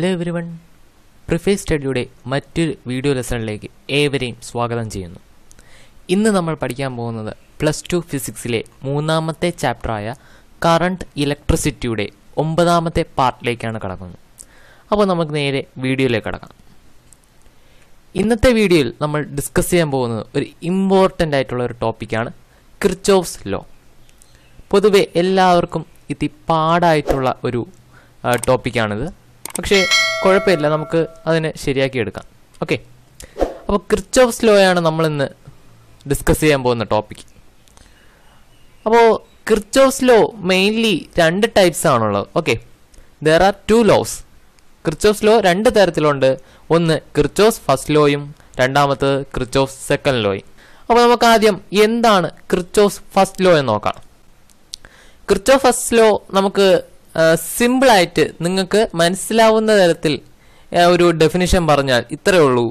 hello everyone പ്രിഫേസ് സ്റ്റഡിയുടെ മറ്റൊരു വീഡിയോ ലെസണിലേക്ക് ഏവരെയും സ്വാഗതം ചെയ്യുന്നു ഇന്ന് നമ്മൾ പഠിക്കാൻ പോകുന്നത് പ്ലസ് ടു ഫിസിക്സിലെ മൂന്നാമത്തെ ചാപ്റ്ററായ കറണ്ട് ഇലക്ട്രിസിറ്റിയുടെ ഒമ്പതാമത്തെ പാർട്ടിലേക്കാണ് കടക്കുന്നത് അപ്പോൾ നമുക്ക് നേരെ വീഡിയോയിലേക്ക് കടക്കാം ഇന്നത്തെ വീഡിയോയിൽ നമ്മൾ ഡിസ്കസ് ചെയ്യാൻ പോകുന്നത് ഒരു ഇമ്പോർട്ടൻ്റ് ആയിട്ടുള്ള ഒരു ടോപ്പിക്കാണ് ക്രിച്ചോഫ്സ് ലോ പൊതുവെ എല്ലാവർക്കും ഇത് പാടായിട്ടുള്ള ഒരു ടോപ്പിക്കാണിത് പക്ഷേ കുഴപ്പമില്ല നമുക്ക് അതിനെ ശരിയാക്കിയെടുക്കാം ഓക്കെ അപ്പോൾ ക്രിച്ചോഫ്സ് ലോയാണ് നമ്മളിന്ന് ഡിസ്കസ് ചെയ്യാൻ പോകുന്ന ടോപ്പിക് അപ്പോൾ ഓഫ് സ്ലോ മെയിൻലി രണ്ട് ടൈപ്സ് ആണുള്ളത് okay there are two laws ഓഫ് സ്ലോ രണ്ട് തരത്തിലുണ്ട് ഒന്ന് ഓഫ് ഫസ്റ്റ് ലോയും രണ്ടാമത്തത് ഓഫ് സെക്കൻഡ് ലോയും അപ്പോൾ നമുക്ക് ആദ്യം എന്താണ് ഓഫ് ഫസ്റ്റ് ലോ എന്ന് നോക്കാം ഓഫ് ഫസ്റ്റ് ലോ നമുക്ക് സിമ്പിളായിട്ട് നിങ്ങൾക്ക് മനസ്സിലാവുന്ന തരത്തിൽ ഒരു ഡെഫിനിഷൻ പറഞ്ഞാൽ ഇത്രയേ ഉള്ളൂ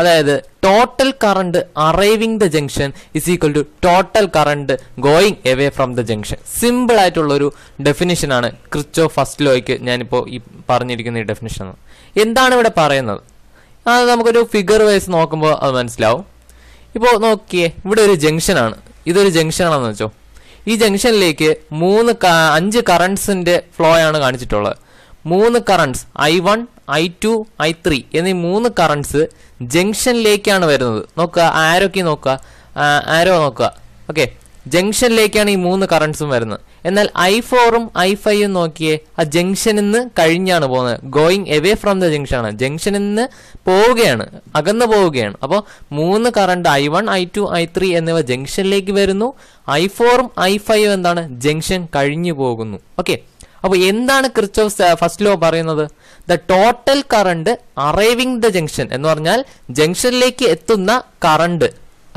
അതായത് total current arriving the junction is equal to total current going away from the junction simple ആയിട്ടുള്ളൊരു ഡെഫിനിഷനാണ് ക്രിച്ചോ ഫസ്റ്റ് ലോയ്ക്ക് ഞാനിപ്പോൾ ഈ പറഞ്ഞിരിക്കുന്ന ഈ ഡെഫിനിഷൻ എന്താണ് ഇവിടെ പറയുന്നത് അത് നമുക്കൊരു ഫിഗർ വൈസ് നോക്കുമ്പോൾ അത് മനസ്സിലാവും ഇപ്പോൾ നോക്കിയേ ഇവിടെ ഒരു ജംഗ്ഷനാണ് ഇതൊരു ജംഗ്ഷനാണെന്ന് വെച്ചോ ഈ ജംഗ്ഷനിലേക്ക് മൂന്ന് അഞ്ച് കറൻസിന്റെ ഫ്ലോ ആണ് കാണിച്ചിട്ടുള്ളത് മൂന്ന് currents I one I two I three എന്നീ മൂന്ന് കറൻസ് ജംഗ്ഷനിലേക്കാണ് വരുന്നത് നോക്കുക ആരോക്ക് നോക്കുക ആരോ നോക്കുക ഓക്കെ ജംഗ്ഷനിലേക്കാണ് ഈ മൂന്ന് കറൻസും വരുന്നത് എന്നാൽ ഐ ഫോറും ഐ ഫൈവും നോക്കിയേ ആ ജംഗ്ഷനിൽ നിന്ന് കഴിഞ്ഞാണ് പോകുന്നത് going away from the junction ആണ് ജംഗ്ഷനിൽ നിന്ന് പോവുകയാണ് അകന്നു പോവുകയാണ് അപ്പോൾ മൂന്ന് current I one I two I three എന്നിവ ജംഗ്ഷനിലേക്ക് വരുന്നു ഐ ഫോറും ഐ ഫൈവും എന്താണ് ജംഗ്ഷൻ കഴിഞ്ഞു പോകുന്നു ഓക്കെ അപ്പോൾ എന്താണ് ക്രിസ്റ്റോഫ് ഫസ്റ്റ് ലോ പറയുന്നത് the total current arriving the junction എന്ന് പറഞ്ഞാൽ ജംഗ്ഷനിലേക്ക് എത്തുന്ന കറണ്ട്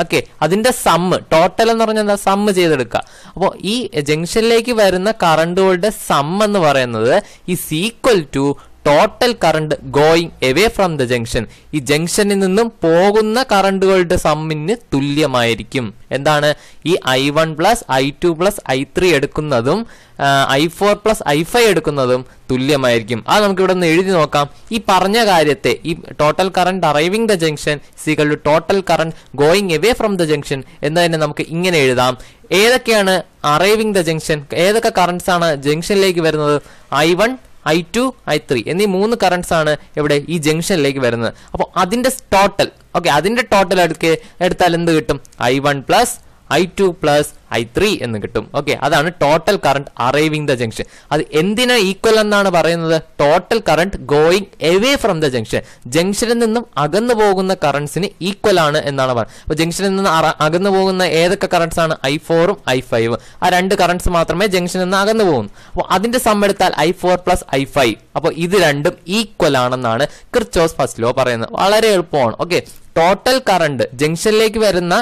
ഓക്കെ അതിന്റെ സമ്മ് ടോട്ടൽ എന്ന് പറഞ്ഞാൽ എന്താ സമ്മ് ചെയ്തെടുക്കുക അപ്പോൾ ഈ ജംഗ്ഷനിലേക്ക് വരുന്ന കറണ്ടുകളുടെ സം എന്ന് പറയുന്നത് is equal to total current going away from the junction ഈ ജംഗ്ഷനിൽ നിന്നും പോകുന്ന കറണ്ടുകളുടെ സമ്മിന് തുല്യമായിരിക്കും എന്താണ് ഈ I one plus I two plus I three എടുക്കുന്നതും I four plus I five എടുക്കുന്നതും തുല്യമായിരിക്കും അത് നമുക്ക് ഇവിടെ നിന്ന് എഴുതി നോക്കാം ഈ പറഞ്ഞ കാര്യത്തെ ഈ total current arriving the junction സീകൾ to total current going away from the junction എന്നതിനെ നമുക്ക് ഇങ്ങനെ എഴുതാം ഏതൊക്കെയാണ് അറൈവിംഗ് ദ ജംഗ്ഷൻ ഏതൊക്കെ കറണ്ട്സ് ആണ് ജംഗ്ഷനിലേക്ക് വരുന്നത് I one I two I three എന്നീ മൂന്ന് കറൻസ് ആണ് ഇവിടെ ഈ ജംഗ്ഷനിലേക്ക് വരുന്നത് അപ്പോൾ അതിന്റെ ടോട്ടൽ ഓക്കെ അതിന്റെ ടോട്ടൽ എടുക്കുക എടുത്താൽ എന്ത് കിട്ടും I one plus I two plus I three എന്ന് കിട്ടും ഓക്കെ അതാണ് total current arriving the junction അത് എന്തിനെ ഈക്വൽ എന്നാണ് പറയുന്നത് total current going away from the junction ജംഗ്ഷനിൽ നിന്നും അകന്നു പോകുന്ന കറണ്ട്സിന് ഈക്വൽ ആണ് എന്നാണ് പറയുന്നത് അപ്പോൾ ജംഗ്ഷനിൽ നിന്ന് അകന്നു പോകുന്ന ഏതൊക്കെ കറണ്ട്സ് ആണ് ഐ ഫോറും ഐ ഫൈവ് ആ രണ്ട് കറണ്ട്സ് മാത്രമേ ജംഗ്ഷനിൽ നിന്ന് അകന്നു പോകുന്നു അപ്പോൾ അതിന്റെ സമ്മെടുത്താൽ I four plus I five അപ്പോൾ ഇത് രണ്ടും ഈക്വൽ ആണെന്നാണ് ക്രിച്ചോസ് ഫസ്റ്റ് ലോ പറയുന്നത് വളരെ എളുപ്പമാണ് ഓക്കെ ടോട്ടൽ കറണ്ട് ജംഗ്ഷനിലേക്ക് വരുന്ന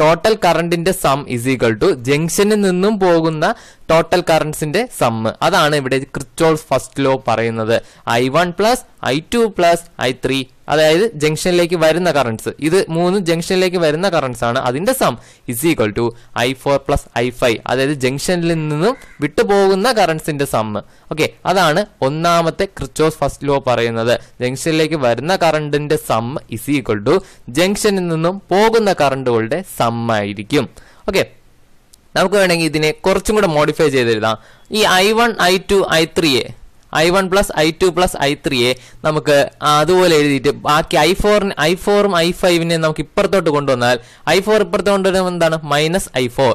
ടോട്ടൽ കറണ്ടിന്റെ സം ഇസ് ഈക്വൽ ടു ജംഗ്ഷനിൽ നിന്നും പോകുന്ന ടോട്ടൽ കറണ്ട്സിന്റെ സം അതാണ് ഇവിടെ ക്രിസ്റ്റോൾ ഫസ്റ്റ് ലോ പറയുന്നത് I one plus I two plus I three അതായത് ജംഗ്ഷനിലേക്ക് വരുന്ന കറൻസ് ഇത് മൂന്ന് ജംഗ്ഷനിലേക്ക് വരുന്ന കറൻസ് ആണ് അതിന്റെ sum is equal to I four plus I five അതായത് ജംഗ്ഷനിൽ നിന്നും വിട്ടുപോകുന്ന കറൻസിന്റെ സം ഓക്കെ അതാണ് ഒന്നാമത്തെ ക്രിച്ചോസ് ഫസ്റ്റ് ലോ പറയുന്നത് ജംഗ്ഷനിലേക്ക് വരുന്ന കറണ്ടിന്റെ സം ഇസ് ഈക്വൽ ടു ജംഗ്ഷനിൽ നിന്നും പോകുന്ന കറണ്ടുകളുടെ ആയിരിക്കും ഓക്കെ നമുക്ക് വേണമെങ്കിൽ ഇതിനെ കുറച്ചും കൂടെ മോഡിഫൈ ചെയ്തെഴുതാം ഈ I one I two I ത്രീയെ I one plus I two plus I ത്രീയെ നമുക്ക് അതുപോലെ എഴുതിയിട്ട് ബാക്കി ഐ ഫോറിന് ഐ ഫോറും ഐ ഫൈവിനെ നമുക്ക് ഇപ്പുറത്തോട്ട് കൊണ്ടുവന്നാൽ ഐ ഫോർ ഇപ്പുറത്ത് കൊണ്ടുവരുമ്പോൾ എന്താണ് minus I four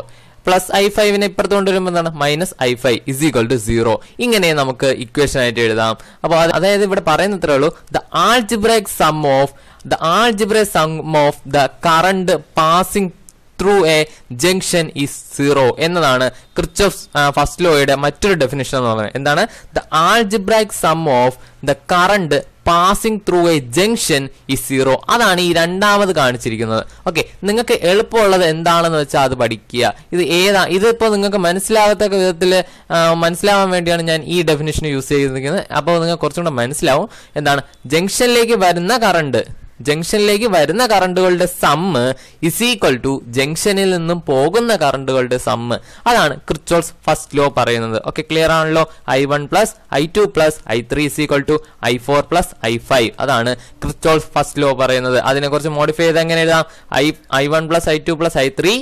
plus I ഫൈവിനെ ഇപ്പുറത്ത് കൊണ്ടുവരുമ്പോൾ എന്താണ് minus I five is equal to zero ഇങ്ങനെ നമുക്ക് ഇക്വേഷൻ ആയിട്ട് എഴുതാം അപ്പോൾ അതായത് ഇവിടെ പറയുന്ന ഇത്രേ ഉള്ളൂ the algebraic sum of the algebraic sum of the current passing through a junction is zero എന്നതാണ് ക്രിച്ചോഫ് ഫസ്റ്റ് ലോയുടെ മറ്റൊരു ഡെഫിനേഷൻ എന്ന് പറയുന്നത് എന്താണ് the algebraic sum of the current passing through a junction is zero അതാണ് ഈ രണ്ടാമത് കാണിച്ചിരിക്കുന്നത് ഓക്കെ നിങ്ങൾക്ക് എളുപ്പമുള്ളത് എന്താണെന്ന് വെച്ചാൽ അത് പഠിക്കുക ഇത് ഏതാ ഇതിപ്പോൾ നിങ്ങൾക്ക് മനസ്സിലാകത്തക്ക വിധത്തിൽ മനസ്സിലാവാൻ വേണ്ടിയാണ് ഞാൻ ഈ ഡെഫിനേഷൻ യൂസ് ചെയ്തിരിക്കുന്നത് അപ്പോൾ നിങ്ങൾക്ക് കൂടെ മനസ്സിലാവും എന്താണ് ജംഗ്ഷനിലേക്ക് വരുന്ന കറണ്ട് ജംഗ്ഷനിലേക്ക് വരുന്ന കറണ്ടുകളുടെ സമ്മ് ഇസ് ഈക്വൽ ടു ജംഗ്ഷനിൽ നിന്നും പോകുന്ന കറണ്ടുകളുടെ സമ്മ് അതാണ് ക്രിച്ചോൾസ് ഫസ്റ്റ് ലോ പറയുന്നത് ഓക്കെ ക്ലിയർ ആണല്ലോ I one plus I two plus I three is equal to I four plus I five അതാണ് ക്രിച്ചോൾസ് ഫസ്റ്റ് ലോ പറയുന്നത് അതിനെക്കുറിച്ച് മോഡിഫൈ ചെയ്ത് എങ്ങനെ എഴുതാം I I one plus I two plus I three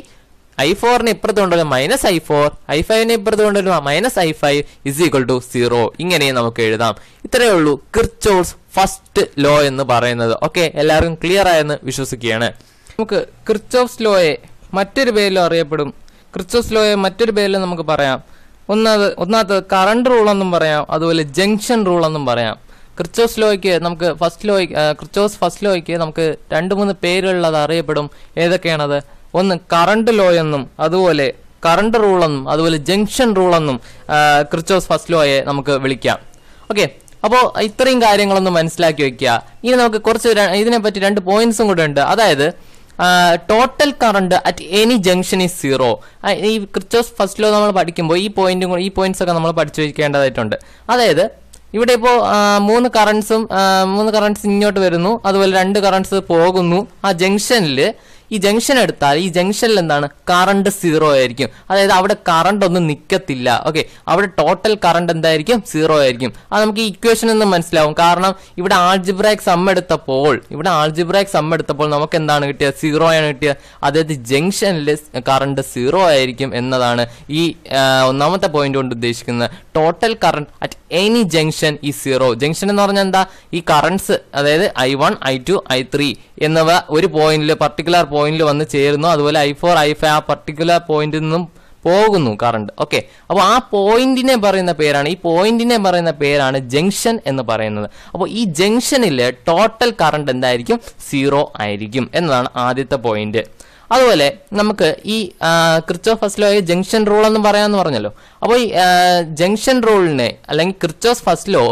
I ഫോറിന് ഇപ്പുറത്ത് കൊണ്ടുവരും മൈനസ് ഐ ഫോർ ഐ ഫൈവിന് ഇപ്പുറത്ത് കൊണ്ടുവരും minus I five is equal to zero ഇങ്ങനെയും നമുക്ക് എഴുതാം ഇത്രയേ ഉള്ളൂ ക്രിച്ചോൾസ് ഫസ്റ്റ് ലോ എന്ന് പറയുന്നത് ഓക്കെ എല്ലാവർക്കും ക്ലിയർ ആയെന്ന് വിശ്വസിക്കുകയാണ് നമുക്ക് ക്രിസ്റ്റോഫ്സ് ലോയെ മറ്റൊരു പേരിലും അറിയപ്പെടും ക്രിസ്റ്റോഫ്സ് ലോയെ മറ്റൊരു പേരിൽ നമുക്ക് പറയാം ഒന്നാമത് ഒന്നാമത്തത് കറണ്ട് റൂൾ എന്നും പറയാം അതുപോലെ ജംഗ്ഷൻ റൂൾ എന്നും പറയാം ക്രിസ്റ്റോസ് ലോയ്ക്ക് നമുക്ക് ഫസ്റ്റ് ലോയ് ക്രിസ്റ്റോസ് ഫസ്റ്റ് ലോയ്ക്ക് നമുക്ക് രണ്ട് മൂന്ന് പേരുകളിൽ അത് അറിയപ്പെടും ഏതൊക്കെയാണത് ഒന്ന് കറണ്ട് ലോ എന്നും അതുപോലെ കറണ്ട് റൂൾ എന്നും അതുപോലെ ജംഗ്ഷൻ റൂൾ എന്നും ക്രിസ്റ്റോസ് ഫസ്റ്റ് ലോയെ നമുക്ക് വിളിക്കാം ഓക്കെ അപ്പോൾ ഇത്രയും കാര്യങ്ങളൊന്നും മനസ്സിലാക്കി വെക്കുക ഇനി നമുക്ക് കുറച്ച് ഇതിനെപ്പറ്റി രണ്ട് പോയിന്റ്സും കൂടെ ഉണ്ട് അതായത് total current at any junction is zero ഈ ക്രിച്ചോസ് ഫസ്റ്റ് ലോ നമ്മൾ പഠിക്കുമ്പോൾ ഈ പോയിന്റും ഈ പോയിന്റ്സ് ഒക്കെ നമ്മൾ പഠിച്ചു വയ്ക്കേണ്ടതായിട്ടുണ്ട് അതായത് ഇവിടെ ഇപ്പോൾ മൂന്ന് കറണ്ട്സും മൂന്ന് കറണ്ട്സ് ഇങ്ങോട്ട് വരുന്നു അതുപോലെ രണ്ട് കറണ്ട്സ് പോകുന്നു ആ ജംഗ്ഷനിൽ ഈ ജംഗ്ഷൻ എടുത്താൽ ഈ ജംഗ്ഷനിൽ എന്താണ് കറണ്ട് സീറോ ആയിരിക്കും അതായത് അവിടെ കറണ്ട് ഒന്നും നിൽക്കത്തില്ല ഓക്കെ അവിടെ ടോട്ടൽ കറണ്ട് എന്തായിരിക്കും സീറോ ആയിരിക്കും അത് നമുക്ക് ഇക്വേഷൻ എന്ന് മനസ്സിലാവും കാരണം ഇവിടെ ആൾജിബ്രാക് സം എടുത്തപ്പോൾ ഇവിടെ ആൾജിബ്രാക് സം എടുത്തപ്പോൾ നമുക്ക് എന്താണ് കിട്ടിയത് സീറോ ആണ് കിട്ടിയത് അതായത് ജംഗ്ഷനിൽ കറണ്ട് സീറോ ആയിരിക്കും എന്നതാണ് ഈ ഒന്നാമത്തെ പോയിന്റ് കൊണ്ട് ഉദ്ദേശിക്കുന്നത് total current at any junction is zero junction എന്ന് പറഞ്ഞാൽ എന്താ ഈ കറണ്ട്സ് അതായത് I one I two I three എന്നിവ ഒരു പോയിന്റിൽ പർട്ടിക്കുലർ പോയിന്റിൽ വന്ന് ചേരുന്നു അതുപോലെ ഐ ഫോർ ഐ ഫൈവ് ആ പർട്ടിക്കുലർ പോയിന്റിൽ നിന്നും പോകുന്നു കറണ്ട് ഓക്കെ അപ്പോൾ ആ പോയിന്റിനെ പറയുന്ന പേരാണ് ഈ പോയിന്റിനെ പറയുന്ന പേരാണ് ജംഗ്ഷൻ എന്ന് പറയുന്നത് അപ്പോൾ ഈ ജംഗ്ഷനിൽ ടോട്ടൽ കറണ്ട് എന്തായിരിക്കും സീറോ ആയിരിക്കും എന്നതാണ് ആദ്യത്തെ പോയിന്റ് അതുപോലെ നമുക്ക് ഈ ക്രിസ്റ്റോഫസ്ലോയെ ജംഗ്ഷൻ റൂൾ എന്ന് പറയാമെന്ന് പറഞ്ഞല്ലോ അപ്പോൾ ഈ ജംഗ്ഷൻ റൂളിനെ അല്ലെങ്കിൽ Kirchhoff's first law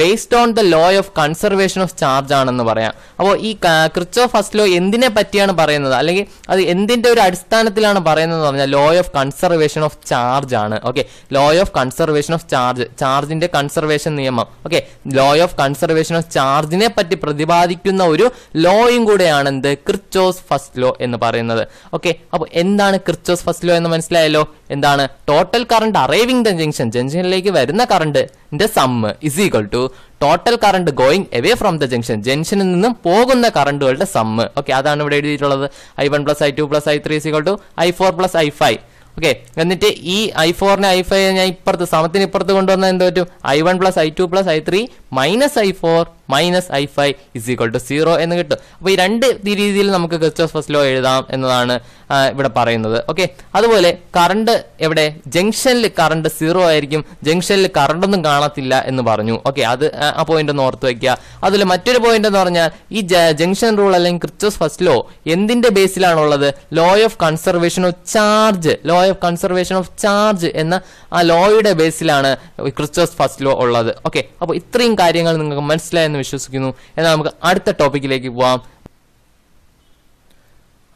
based on the law of conservation of charge ആണെന്ന് പറയാം അപ്പോൾ ഈ ക്രിച്ചോ ഫസ്റ്റ് ലോ എന്തിനെ പറ്റിയാണ് പറയുന്നത് അല്ലെങ്കിൽ അത് എന്തിൻ്റെ ഒരു അടിസ്ഥാനത്തിലാണ് പറയുന്നത് എന്ന് പറഞ്ഞാൽ law of conservation of charge ആണ് okay law of conservation of charge ചാർജിന്റെ കൺസർവേഷൻ നിയമം okay law of conservation of ചാർജിനെ പറ്റി പ്രതിപാദിക്കുന്ന ഒരു ലോയും കൂടെയാണ് എന്ത് ക്രിച്ചോസ് ഫസ്റ്റ് ലോ എന്ന് പറയുന്നത് ഓക്കെ അപ്പോൾ എന്താണ് ക്രിച്ചോസ് ഫസ്റ്റ് ലോ എന്ന് മനസ്സിലായല്ലോ എന്താണ് total current arriving the junction ജംഗ്ഷനിലേക്ക് വരുന്ന കറണ്ടിന്റെ sum is equal to total current going away from the junction ജംഗ്ഷനിൽ നിന്നും പോകുന്ന കറണ്ടുകളുടെ സമ്മ് ഓക്കെ അതാണ് ഇവിടെ എഴുതിയിട്ടുള്ളത് I one plus I two plus I three to I four plus I five okay എന്നിട്ട് ഈ ഐ ഫോറിനെ ഐ ഫൈവ് ഞാൻ ഇപ്പുറത്ത് സമത്തിന് ഇപ്പുറത്ത് കൊണ്ടുവന്നാൽ എന്ത് പറ്റും I one plus I two plus I three minus I four minus I five is equal to zero എന്ന് കിട്ടും അപ്പോൾ ഈ രണ്ട് രീതിയിൽ നമുക്ക് ക്രിസ്റ്റോസ് ഫസ്റ്റ് ലോ എഴുതാം എന്നതാണ് ഇവിടെ പറയുന്നത് ഓക്കെ അതുപോലെ കറണ്ട് എവിടെ ജംഗ്ഷനിൽ കറണ്ട് സീറോ ആയിരിക്കും ജംഗ്ഷനിൽ ഒന്നും കാണത്തില്ല എന്ന് പറഞ്ഞു ഓക്കെ അത് ആ പോയിന്റ് ഒന്ന് ഓർത്ത് വയ്ക്കുക അതുപോലെ മറ്റൊരു പോയിന്റ് എന്ന് പറഞ്ഞാൽ ഈ ജംഗ്ഷൻ റൂൾ അല്ലെങ്കിൽ ക്രിസ്റ്റോസ് ഫസ്റ്റ് ലോ എന്തിന്റെ ബേസിലാണുള്ളത് law of conservation of charge law of conservation of charge എന്ന ആ ലോയുടെ ബേസിലാണ് ക്രിസ്റ്റോസ് ഫസ്റ്റ് ലോ ഉള്ളത് ഓക്കെ അപ്പോൾ ഇത്രയും കാര്യങ്ങൾ നിങ്ങൾക്ക് മനസ്സിലായെന്ന് വിശ്വസിക്കുന്നു എന്നാൽ നമുക്ക് അടുത്ത ടോപ്പിക്കിലേക്ക് പോവാം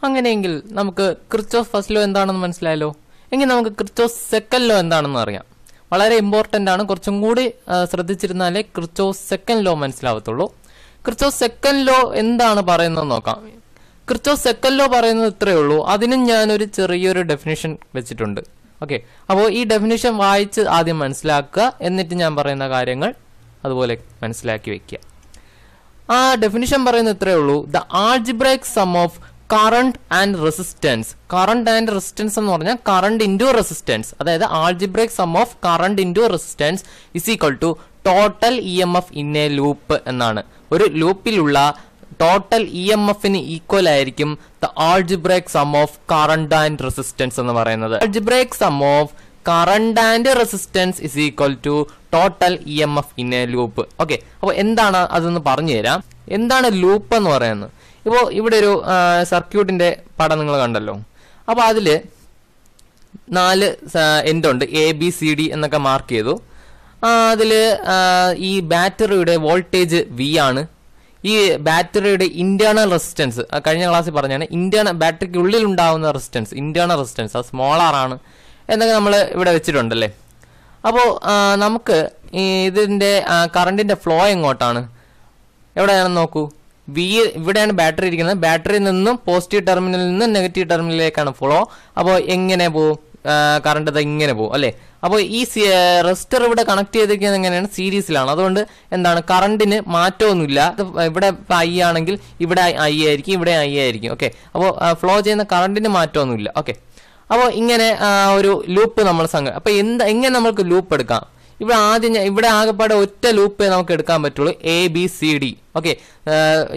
അങ്ങനെയെങ്കിൽ നമുക്ക് ക്രിസ്റ്റോസ് ഫസ്റ്റ് ലോ എന്താണെന്ന് മനസ്സിലായല്ലോ എങ്കിൽ നമുക്ക് ക്രിസ്റ്റോസ് സെക്കൻഡ് ലോ എന്താണെന്ന് അറിയാം വളരെ ഇമ്പോർട്ടൻ്റ് ആണ് കുറച്ചും കൂടി ശ്രദ്ധിച്ചിരുന്നാലേ ക്രിസ്റ്റോസ് സെക്കൻഡ് ലോ മനസ്സിലാവത്തുള്ളൂ ക്രിസ്റ്റോസ് സെക്കൻഡ് ലോ എന്താണ് പറയുന്നത് നോക്കാം ക്രിസ്റ്റോസ് സെക്കൻഡ് ലോ പറയുന്നത് ഇത്രയേ ഉള്ളൂ അതിനും ഞാനൊരു ചെറിയൊരു ഡെഫിനേഷൻ വെച്ചിട്ടുണ്ട് ഓക്കെ അപ്പോൾ ഈ ഡെഫിനേഷൻ വായിച്ച് ആദ്യം മനസ്സിലാക്കുക എന്നിട്ട് ഞാൻ പറയുന്ന കാര്യങ്ങൾ അതുപോലെ മനസ്സിലാക്കി വെക്കുക ആ ഡെഫിനിഷൻ പറയുന്നത് ഇത്രയേ ഉള്ളൂ the algebraic sum of current and resistance current and resistance എന്ന് പറഞ്ഞാൽ കറണ്ട് ഇൻഡു റെസിസ്റ്റൻസ് അതായത് algebraic sum of current into resistance is equal to total E M F in a loop എന്നാണ് ഒരു ലൂപ്പിലുള്ള ടോട്ടൽ ഇ എം എഫിന് equal ആയിരിക്കും the algebraic sum of current and resistance എന്ന് പറയുന്നത് algebraic sum of current and resistance is equal to total E M F in a loop okay അപ്പോൾ എന്താണ് അതൊന്ന് പറഞ്ഞു തരാം എന്താണ് ലൂപ്പ് എന്ന് പറയുന്നത് ഇപ്പോൾ ഇവിടെ ഒരു സർക്യൂട്ടിൻ്റെ പടം നിങ്ങൾ കണ്ടല്ലോ അപ്പോൾ അതിൽ നാല് എൻഡുണ്ട് എ ബി സി ഡി എന്നൊക്കെ മാർക്ക് ചെയ്തു അതിൽ ഈ ബാറ്ററിയുടെ വോൾട്ടേജ് വി ആണ് ഈ ബാറ്ററിയുടെ ഇന്റേണൽ റെസിസ്റ്റൻസ് കഴിഞ്ഞ ക്ലാസ്സിൽ പറഞ്ഞാണ് ഇന്റേണൽ ബാറ്ററിക്ക് ഉള്ളിൽ ഉണ്ടാകുന്ന റെസിസ്റ്റൻസ് ഇന്റേണൽ റെസിസ്റ്റൻസ് അത് ആർ ആണ് എന്നൊക്കെ നമ്മൾ ഇവിടെ വെച്ചിട്ടുണ്ടല്ലേ അപ്പോൾ നമുക്ക് ഇതിൻ്റെ കറണ്ടിൻ്റെ ഫ്ലോ എങ്ങോട്ടാണ് എവിടെയാണെന്ന് നോക്കൂ വി ഇവിടെയാണ് ബാറ്ററി ഇരിക്കുന്നത് ബാറ്ററിയിൽ നിന്നും പോസിറ്റീവ് ടെർമിനലിൽ നിന്നും നെഗറ്റീവ് ടെർമിനലിലേക്കാണ് ഫ്ലോ അപ്പോൾ എങ്ങനെ പോവും കറണ്ട് ഇത് ഇങ്ങനെ പോകും അല്ലേ അപ്പോൾ ഈ റെസ്റ്റർ ഇവിടെ കണക്ട് ചെയ്തിരിക്കുന്നത് എങ്ങനെയാണ് സീരീസിലാണ് അതുകൊണ്ട് എന്താണ് കറണ്ടിന് മാറ്റമൊന്നുമില്ല ഇവിടെ ഐ ആണെങ്കിൽ ഇവിടെ ഐ ആയിരിക്കും ഇവിടെ ഐ ആയിരിക്കും ഓക്കെ അപ്പോൾ ഫ്ലോ ചെയ്യുന്ന കറണ്ടിന് മാറ്റമൊന്നുമില്ല ഓക്കെ അപ്പോൾ ഇങ്ങനെ ഒരു ലൂപ്പ് നമ്മൾ സംഘ അപ്പോൾ എന്താ എങ്ങനെ നമ്മൾക്ക് ലൂപ്പ് എടുക്കാം ഇവിടെ ആദ്യം ഇവിടെ ആകെപ്പാടെ ഒറ്റ ലൂപ്പേ നമുക്ക് എടുക്കാൻ പറ്റുള്ളൂ A B C D okay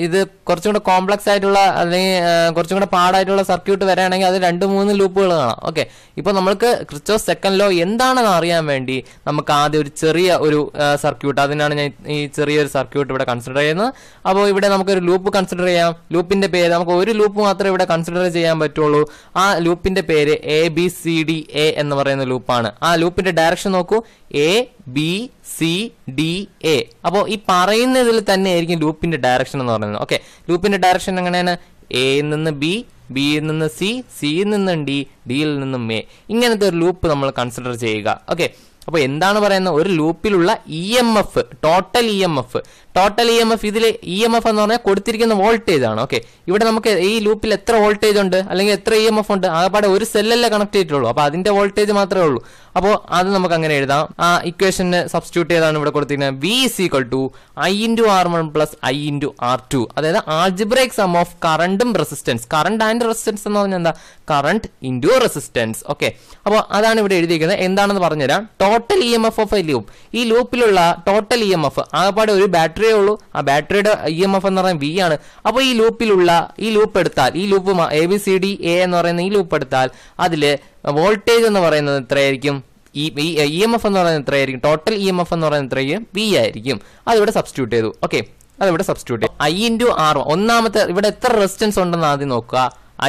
ഇത് കുറച്ചും കൂടെ കോംപ്ലക്സ് ആയിട്ടുള്ള അല്ലെങ്കിൽ കുറച്ചും കൂടെ പാടായിട്ടുള്ള സർക്യൂട്ട് വരാണെങ്കിൽ അത് രണ്ട് മൂന്ന് ലൂപ്പുകൾ കാണാം ഓക്കെ ഇപ്പോൾ നമ്മൾക്ക് ക്രിസ്റ്റോ സെക്കൻഡ് ലോ എന്താണെന്ന് അറിയാൻ വേണ്ടി നമുക്ക് ആദ്യം ഒരു ചെറിയ ഒരു സർക്യൂട്ട് അതിനാണ് ഞാൻ ഈ ചെറിയൊരു സർക്യൂട്ട് ഇവിടെ കൺസിഡർ ചെയ്യുന്നത് അപ്പോൾ ഇവിടെ നമുക്കൊരു ലൂപ്പ് കൺസിഡർ ചെയ്യാം ലൂപ്പിന്റെ പേര് നമുക്ക് ഒരു ലൂപ്പ് മാത്രമേ ഇവിടെ കൺസിഡർ ചെയ്യാൻ പറ്റുള്ളൂ ആ ലൂപ്പിന്റെ പേര് A B C D A എന്ന് പറയുന്ന ലൂപ്പാണ് ആ ലൂപ്പിന്റെ ഡയറക്ഷൻ നോക്കൂ A B C D A അപ്പോൾ ഈ പറയുന്നതിൽ തന്നെ ആയിരിക്കും ലൂപ്പിന്റെ ഡയറക്ഷൻ എന്ന് പറയുന്നത് ഓക്കെ ലൂപ്പിന്റെ ഡയറക്ഷൻ എങ്ങനെയാണ് എയിൽ നിന്ന് ബി ബിയിൽ നിന്ന് സി സിയിൽ നിന്നും ഡി ഡിയിൽ നിന്നും എ ഇങ്ങനത്തെ ഒരു ലൂപ്പ് നമ്മൾ കൺസിഡർ ചെയ്യുക ഓക്കെ അപ്പോൾ എന്താണ് പറയുന്നത് ഒരു ലൂപ്പിലുള്ള E M F total E M F total E M F ഇതിൽ ഇ എം എഫ് എന്ന് പറഞ്ഞാൽ കൊടുത്തിരിക്കുന്ന വോൾട്ടേജ് ആണ് ഓക്കെ ഇവിടെ നമുക്ക് ഈ ലൂപ്പിൽ എത്ര വോൾട്ടേജ് ഉണ്ട് അല്ലെങ്കിൽ എത്ര ഇ എം എഫ് ഉണ്ട് ആകെപ്പാടെ ഒരു സെല്ലല്ലേ കണക്ട് ചെയ്തിട്ടുള്ളൂ അപ്പോൾ അതിന്റെ വോൾട്ടേജ് മാത്രമേ ഉള്ളൂ അപ്പോൾ അത് നമുക്ക് അങ്ങനെ എഴുതാം ആ ഇക്വേഷന് സബ്സ്റ്റിറ്റ്യൂട്ട് ചെയ്താണ് ഇവിടെ കൊടുത്തിരിക്കുന്നത് V is equal to I into R one plus I into R two അതായത് ആൾജിബ്രേക്ക് സം ഓഫ് കറണ്ടും റെസിസ്റ്റൻസ് കറണ്ട് ആൻഡ് റെസിസ്റ്റൻസ് എന്ന് പറഞ്ഞാൽ എന്താ കറണ്ട് ഇൻറ്റു റെസിസ്റ്റൻസ് ഓക്കെ അപ്പോൾ അതാണ് ഇവിടെ എഴുതിയിരിക്കുന്നത് എന്താണെന്ന് പറഞ്ഞുതരാം total E M F of loop ഈ ലൂപ്പിലുള്ള ടോട്ടൽ ഇ എം എഫ് ആകെപ്പാടെ ഒരു ബാറ്ററിയേ ഉള്ളൂ ആ ബാറ്ററിയുടെ ഇ എം എഫ് എന്ന് പറയുന്നത് വി ആണ് അപ്പോൾ ഈ ലൂപ്പിലുള്ള ഈ ലൂപ്പ് എടുത്താൽ ഈ loop A B C D A എന്ന് പറയുന്ന ഈ ലൂപ്പ് എടുത്താൽ അതിൽ വോൾട്ടേജ് എന്ന് പറയുന്നത് എത്രയായിരിക്കും ഇ ഇ എം എഫ് എന്ന് പറയുന്നത് എത്രയായിരിക്കും ടോട്ടൽ ഇ എം എഫ് എന്ന് പറയുന്നത് എത്രയായിരിക്കും വി ആയിരിക്കും അതിവിടെ സബ്സ്റ്റിറ്റ്യൂട്ട് ചെയ്തു ഓക്കെ അതിവിടെ സബ്സ്റ്റിറ്റ്യൂട്ട് ചെയ്തു ഐ ഇൻറ്റു ആർ ഒന്നാമത്തെ ഇവിടെ എത്ര റെസിസ്റ്റൻസ് ഉണ്ടെന്ന് ആദ്യം നോക്കുക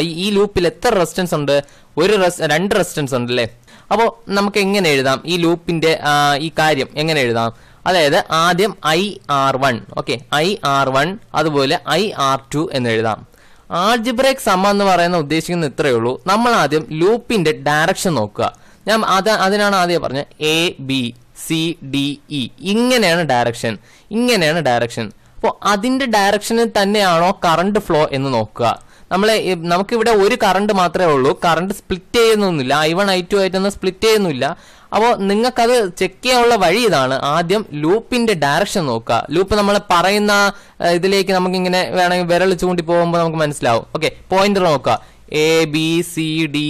ഐ ഈ ലൂപ്പിൽ എത്ര റെസിസ്റ്റൻസ് ഉണ്ട് ഒരു രണ്ട് റെസിസ്റ്റൻസ് ഉണ്ട് അല്ലേ അപ്പോൾ നമുക്ക് എങ്ങനെ എഴുതാം ഈ ലൂപ്പിന്റെ ഈ കാര്യം എങ്ങനെ എഴുതാം അതായത് ആദ്യം I R one okay I R one അതുപോലെ ഐ ആർ ടു എന്ന് എഴുതാം ആൾജിബ്രേക്ക് സമ്മ എന്ന് പറയുന്ന ഉദ്ദേശിക്കുന്നത് ഇത്രയേ ഉള്ളൂ നമ്മൾ ആദ്യം ലൂപ്പിന്റെ ഡയറക്ഷൻ നോക്കുക ഞാൻ അത് അതിനാണ് ആദ്യം പറഞ്ഞത് A B C D E ഇങ്ങനെയാണ് ഡയറക്ഷൻ ഇങ്ങനെയാണ് ഡയറക്ഷൻ അപ്പോൾ അതിന്റെ ഡയറക്ഷനിൽ തന്നെയാണോ കറണ്ട് ഫ്ലോ എന്ന് നോക്കുക നമ്മളെ നമുക്കിവിടെ ഒരു കറണ്ട് മാത്രമേ ഉള്ളൂ കറണ്ട് സ്പ്ലിറ്റ് ചെയ്യുന്നൊന്നുമില്ല ഐ വൺ ഐ ടു ആയിട്ടൊന്നും സ്പ്ലിറ്റ് ചെയ്യുന്നില്ല അപ്പോൾ നിങ്ങൾക്കത് ചെക്ക് ചെയ്യാനുള്ള വഴി ഇതാണ് ആദ്യം ലൂപ്പിന്റെ ഡയറക്ഷൻ നോക്കുക ലൂപ്പ് നമ്മൾ പറയുന്ന ഇതിലേക്ക് നമുക്കിങ്ങനെ വേണമെങ്കിൽ വിരൽ ചൂണ്ടി പോകുമ്പോൾ നമുക്ക് മനസ്സിലാവും ഓക്കെ പോയിന്റർ നോക്കുക A B C D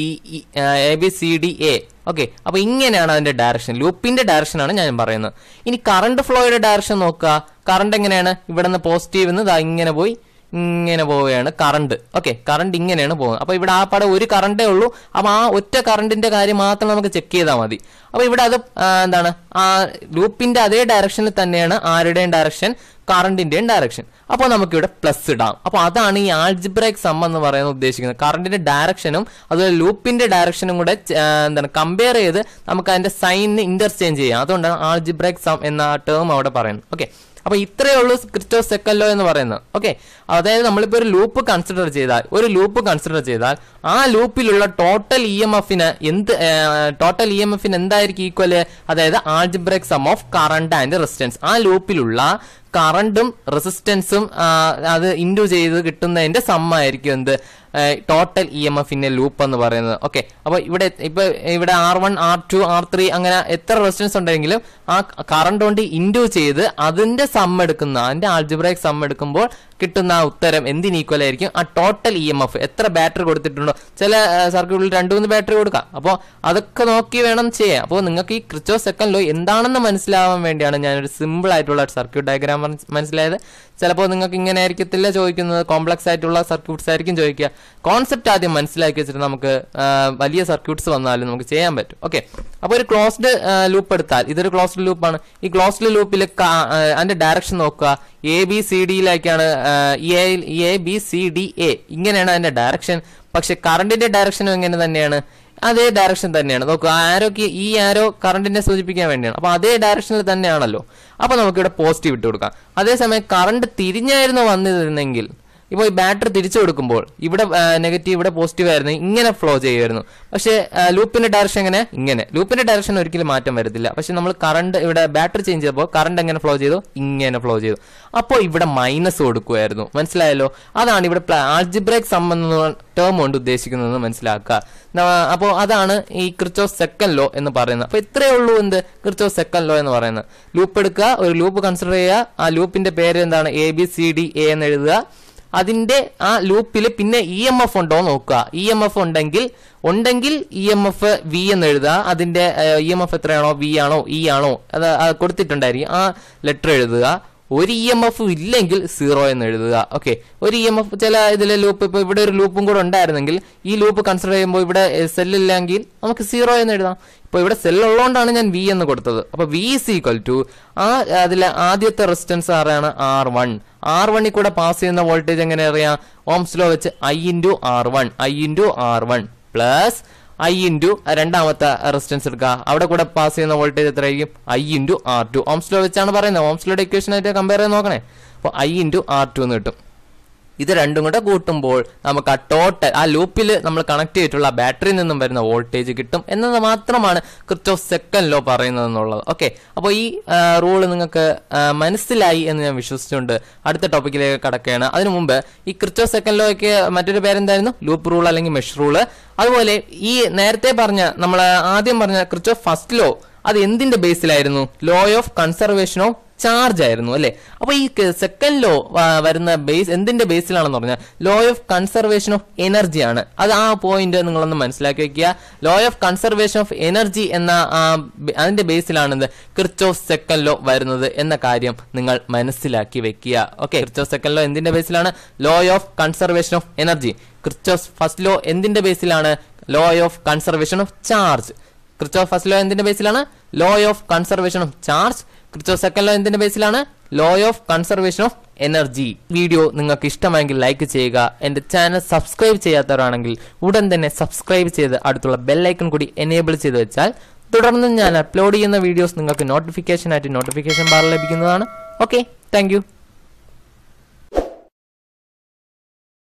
A B C D A okay അപ്പോൾ ഇങ്ങനെയാണ് അതിന്റെ ഡയറക്ഷൻ ലൂപ്പിന്റെ ഡയറക്ഷനാണ് ഞാൻ പറയുന്നത് ഇനി കറണ്ട് ഫ്ലോയുടെ ഡയറക്ഷൻ നോക്കുക കറണ്ട് എങ്ങനെയാണ് ഇവിടെ നിന്ന് പോസിറ്റീവ് ഇങ്ങനെ പോയി ഇങ്ങനെ പോവുകയാണ് കറണ്ട് ഓക്കെ കറണ്ട് ഇങ്ങനെയാണ് പോകുന്നത് അപ്പൊ ഇവിടെ ആ പടം ഒരു കറണ്ടേ ഉള്ളൂ അപ്പൊ ആ ഒറ്റ കറണ്ടിന്റെ കാര്യം മാത്രം നമുക്ക് ചെക്ക് ചെയ്താൽ മതി അപ്പൊ ഇവിടെ അത് എന്താണ് ആ ലൂപ്പിന്റെ അതേ ഡയറക്ഷനിൽ തന്നെയാണ് ആരുടെയും ഡയറക്ഷൻ കറണ്ടിന്റെയും ഡയറക്ഷൻ അപ്പോൾ നമുക്കിവിടെ പ്ലസ് ഇടാം അപ്പൊ അതാണ് ഈ ആൾജിബ്രൈക് സം എന്ന് പറയുന്ന ഉദ്ദേശിക്കുന്നത് കറണ്ടിന്റെ ഡയറക്ഷനും അതുപോലെ ലൂപ്പിന്റെ ഡയറക്ഷനും കൂടെ എന്താണ് കമ്പയർ ചെയ്ത് നമുക്ക് അതിന്റെ സൈനിന് ഇന്റർചേഞ്ച് ചെയ്യാം അതുകൊണ്ടാണ് ആൾജിബ്രൈക് സം എന്ന ടേം അവിടെ പറയുന്നത് ഓക്കെ അപ്പോൾ ഇത്രയേ ഉള്ളൂ ക്രിസ്റ്റോ സെക്കൻഡ് ലോ എന്ന് പറയുന്നത് ഓക്കെ അതായത് നമ്മളിപ്പോൾ ഒരു ലൂപ്പ് കൺസിഡർ ചെയ്താൽ ഒരു ലൂപ്പ് കൺസിഡർ ചെയ്താൽ ആ ലൂപ്പിലുള്ള ടോട്ടൽ ഇ എം എഫിന് എന്ത് ടോട്ടൽ ഇ എം എഫിന് എന്തായിരിക്കും ഈക്വൽ അതായത് algebraic sum of current and resistance ആ ലൂപ്പിലുള്ള കറണ്ടും റെസിസ്റ്റൻസും അത് ഇൻഡ്യൂ ചെയ്ത് കിട്ടുന്നതിന്റെ സമ്മായിരിക്കും എന്ത് ടോട്ടൽ ഇ എം എഫിന്റെ ലൂപ്പ് എന്ന് പറയുന്നത് ഓക്കെ അപ്പോൾ ഇവിടെ ഇപ്പൊ ഇവിടെ R one R two R three അങ്ങനെ എത്ര റെസിസ്റ്റൻസ് ഉണ്ടെങ്കിലും ആ കറണ്ട് കൊണ്ട് ഇൻഡ്യൂ ചെയ്ത് അതിന്റെ സം എടുക്കുന്ന അതിന്റെ ആൾജിബ്രൈക് സം എടുക്കുമ്പോൾ കിട്ടുന്ന ആ ഉത്തരം എന്തിന് ഈക്വൽ ആയിരിക്കും ആ ടോട്ടൽ ഇ എം എഫ് എത്ര ബാറ്ററി കൊടുത്തിട്ടുണ്ടോ ചില സർക്യൂട്ടിൽ രണ്ട് മൂന്ന് ബാറ്ററി കൊടുക്കാം അപ്പോൾ അതൊക്കെ നോക്കി വേണം ചെയ്യാൻ അപ്പോൾ നിങ്ങൾക്ക് ഈ ക്രിച്ചോ സെക്കൻഡ് ലോ എന്താണെന്ന് മനസ്സിലാവാൻ വേണ്ടിയാണ് ഞാനൊരു സിമ്പിൾ ആയിട്ടുള്ള സർക്യൂട്ട് ഡയഗ്രാം മനസ്സിലായത് ചിലപ്പോൾ നിങ്ങൾക്ക് ഇങ്ങനെ ആയിരിക്കത്തില്ല ചോദിക്കുന്നത് കോംപ്ലക്സ് ആയിട്ടുള്ള സർക്യൂട്ട്സ് ആയിരിക്കും ചോദിക്കുക കോൺസെപ്റ്റ് ആദ്യം മനസ്സിലാക്കി വെച്ചിട്ട് നമുക്ക് വലിയ സർക്യൂട്ട്സ് വന്നാലും നമുക്ക് ചെയ്യാൻ പറ്റും ഓക്കെ അപ്പോൾ ഒരു ക്ലോസ്ഡ് ലൂപ്പ് എടുത്താൽ ഇതൊരു ക്ലോസ്ഡ് ലൂപ്പാണ് ഈ ക്ലോസ്ഡ് ലൂപ്പിൽ അതിന്റെ ഡയറക്ഷൻ നോക്കുക എ ബി സി ഡിയിലേക്കാണ് A B C D A ഇങ്ങനെയാണ് അതിന്റെ ഡയറക്ഷൻ പക്ഷെ കറണ്ടിന്റെ ഡയറക്ഷനും എങ്ങനെ തന്നെയാണ് അതേ ഡയറക്ഷൻ തന്നെയാണ് നോക്കുക ആരോക്ക് ഈ ആരോ കറണ്ടിനെ സൂചിപ്പിക്കാൻ വേണ്ടിയാണ് അപ്പോൾ അതേ ഡയറക്ഷനിൽ തന്നെയാണല്ലോ അപ്പോൾ നമുക്കിവിടെ പോസിറ്റീവ് ഇട്ട് കൊടുക്കാം അതേസമയം കറണ്ട് തിരിഞ്ഞായിരുന്നു വന്നിരുന്നെങ്കിൽ ഇപ്പോൾ ഈ ബാറ്ററി തിരിച്ചു കൊടുക്കുമ്പോൾ ഇവിടെ നെഗറ്റീവ് ഇവിടെ പോസിറ്റീവ് ആയിരുന്നു ഇങ്ങനെ ഫ്ലോ ചെയ്യുമായിരുന്നു പക്ഷേ ലൂപ്പിന്റെ ഡയറക്ഷൻ എങ്ങനെ ഇങ്ങനെ ലൂപ്പിന്റെ ഡയറക്ഷൻ ഒരിക്കലും മാറ്റം വരത്തില്ല പക്ഷേ നമ്മൾ കറണ്ട് ഇവിടെ ബാറ്ററി ചേഞ്ച് ചെയ്തപ്പോൾ കറണ്ട് എങ്ങനെ ഫ്ലോ ചെയ്തു ഇങ്ങനെ ഫ്ലോ ചെയ്തു അപ്പോൾ ഇവിടെ മൈനസ് കൊടുക്കുമായിരുന്നു മനസ്സിലായല്ലോ അതാണ് ഇവിടെ ആൾജിബ്രേക്ക് സംബന്ധം ടേം കൊണ്ട് ഉദ്ദേശിക്കുന്നതെന്ന് മനസ്സിലാക്കുക അപ്പോൾ അതാണ് ഈ ക്രിച്ചോ സെക്കൻഡ് ലോ എന്ന് പറയുന്നത് അപ്പോൾ ഇത്രയേ ഉള്ളൂ എന്ത് ക്രിച്ചോ സെക്കൻഡ് ലോ എന്ന് പറയുന്നത് ലൂപ്പ് എടുക്കുക ഒരു ലൂപ്പ് കൺസിഡർ ചെയ്യുക ആ ലൂപ്പിന്റെ പേര് എന്താണ് A B C D A എന്ന് എഴുതുക അതിന്റെ ആ ലൂപ്പിൽ പിന്നെ ഇ എം എഫ് ഉണ്ടോ നോക്കുക ഇ എം എഫ് ഉണ്ടെങ്കിൽ ഉണ്ടെങ്കിൽ ഇ എം എഫ് വി എന്ന് എഴുതുക അതിന്റെ ഇ എം എഫ് എത്രയാണോ വി ആണോ ഇ e ആണോ അത് കൊടുത്തിട്ടുണ്ടായിരിക്കും ആ ലെറ്റർ എഴുതുക ഒരു ഇ എം എഫ് ഇല്ലെങ്കിൽ സീറോ എന്ന് എഴുതുക ഓക്കെ ഒരു ഇ എം എഫ് ചില ഇതിലെ ലൂപ്പ് ഇപ്പോൾ ഇവിടെ ഒരു ലൂപ്പും കൂടെ ഉണ്ടായിരുന്നെങ്കിൽ ഈ ലൂപ്പ് കൺസിഡർ ചെയ്യുമ്പോൾ ഇവിടെ സെല്ലില്ലെങ്കിൽ നമുക്ക് സീറോ എന്ന് എഴുതാം ഇപ്പോൾ ഇവിടെ സെല്ലുള്ളതുകൊണ്ടാണ് ഞാൻ വി എന്ന് കൊടുത്തത് അപ്പോൾ വി ഇസ് ഈക്വൽ ടു ആ അതിലെ ആദ്യത്തെ റെസിസ്റ്റൻസ് ആരാണ് ആർ വൺ ആർ വണ്ണിൽ കൂടെ പാസ് ചെയ്യുന്ന വോൾട്ടേജ് എങ്ങനെ അറിയാം ഓംസ്ലോ വെച്ച് I into R one I into R one plus I into രണ്ടാമത്തെ റെസിസ്റ്റൻസ് എടുക്കുക അവിടെ കൂടെ പാസ് ചെയ്യുന്ന വോൾട്ടേജ് എത്രയായിരിക്കും I into R two Ohm's law വെച്ചാണ് പറയുന്നത് ഓംസ്ലോയുടെ ഇക്വേഷനായിട്ട് കമ്പയർ ചെയ്ത് നോക്കണേ അപ്പോൾ ഐ ഇൻറ്റു ആർ ടു എന്ന് കിട്ടും ഇത് രണ്ടും കൂടെ കൂട്ടുമ്പോൾ നമുക്ക് ആ ടോട്ടൽ ആ ലൂപ്പിൽ നമ്മൾ കണക്ട് ചെയ്തിട്ടുള്ള ബാറ്ററിയിൽ നിന്നും വരുന്ന വോൾട്ടേജ് കിട്ടും എന്നത് മാത്രമാണ് കൃത്യോ സെക്കൻഡ് ലോ പറയുന്നത് എന്നുള്ളത് ഓക്കെ അപ്പോൾ ഈ റൂൾ നിങ്ങൾക്ക് മനസ്സിലായി എന്ന് ഞാൻ വിശ്വസിച്ചുകൊണ്ട് അടുത്ത ടോപ്പിക്കിലേക്ക് കടക്കുകയാണ് അതിനു മുമ്പ് ഈ കൃത്യോ സെക്കൻഡ് ലോയ്ക്ക് മറ്റൊരു പേരെന്തായിരുന്നു ലൂപ്പ് റൂൾ അല്ലെങ്കിൽ മെഷ് റൂള് അതുപോലെ ഈ നേരത്തെ പറഞ്ഞ നമ്മൾ ആദ്യം പറഞ്ഞ കൃത്യോ ഫസ്റ്റ് ലോ അത് എന്തിന്റെ ബേസിലായിരുന്നു law of conservation of charge ആയിരുന്നു അല്ലെ അപ്പോൾ ഈ സെക്കൻഡ് ലോ വരുന്ന ബേസ് എന്തിന്റെ ബേസിലാണെന്ന് പറഞ്ഞാൽ law of conservation of energy ആണ് അത് ആ പോയിന്റ് നിങ്ങളൊന്ന് മനസ്സിലാക്കി വെക്കുക law of conservation of energy എന്ന അതിന്റെ ബേസിലാണെന്ത് ക്രിച്ചോഫ് സെക്കൻഡ് ലോ വരുന്നത് എന്ന കാര്യം നിങ്ങൾ മനസ്സിലാക്കി വെക്കുക ഓക്കെ ക്രിച്ചോഫ് സെക്കൻഡ് ലോ എന്തിന്റെ ബേസിലാണ് law of conservation of energy Kirchhoff first law എന്തിന്റെ ബേസിലാണ് law of conservation of charge Kirchhoff first law എന്തിന്റെ ബേസിലാണ് law of conservation of charge Kirchhoff second law എന്തിന്റെ ബേസിലാണ് law of conservation of energy video നിങ്ങൾക്ക് ഇഷ്ടമായെങ്കിൽ ലൈക്ക് ചെയ്യുക എൻ്റെ ചാനൽ സബ്സ്ക്രൈബ് ചെയ്യാത്തവരാണെങ്കിൽ ഉടൻ തന്നെ സബ്സ്ക്രൈബ് ചെയ്ത് അടുത്തുള്ള ബെല്ലൈക്കൺ കൂടി എനേബിൾ ചെയ്ത് വെച്ചാൽ തുടർന്ന് ഞാൻ അപ്ലോഡ് ചെയ്യുന്ന വീഡിയോസ് നിങ്ങൾക്ക് നോട്ടിഫിക്കേഷൻ ആയിട്ട് നോട്ടിഫിക്കേഷൻ ബാറിൽ ലഭിക്കുന്നതാണ് ഓക്കെ താങ്ക്